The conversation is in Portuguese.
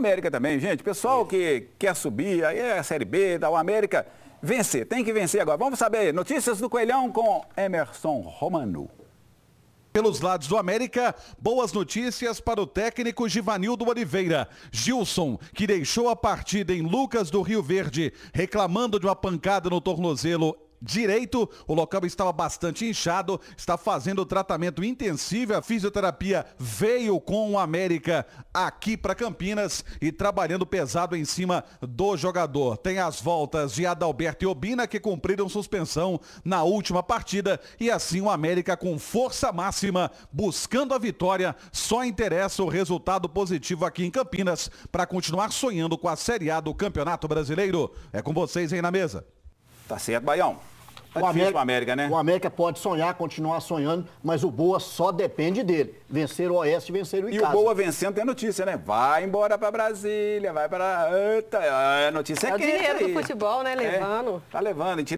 América também, gente. Pessoal que quer subir, aí é a Série B, da o América. Vencer, tem que vencer agora. Vamos saber notícias do Coelhão com Emerson Romano. Pelos lados do América, boas notícias para o técnico Givanildo Oliveira. Gilson, que deixou a partida em Lucas do Rio Verde, reclamando de uma pancada no tornozelo direito. O local estava bastante inchado, está fazendo tratamento intensivo. A fisioterapia veio com o América aqui para Campinas e trabalhando pesado em cima do jogador. Tem as voltas de Adalberto e Obina que cumpriram suspensão na última partida e assim o América com força máxima buscando a vitória. Só interessa o resultado positivo aqui em Campinas para continuar sonhando com a Série A do Campeonato Brasileiro. É com vocês aí na mesa. Tá certo, Baião. Tá o, América, o América, né? O América pode sonhar, continuar sonhando, mas o Boa só depende dele. Vencer o Oeste, vencer o Icasa. E o Boa vencendo tem notícia, né? Vai embora para Brasília, vai para... É, a notícia é, é o dinheiro aí. do futebol, né? É, levando. É, tá levando.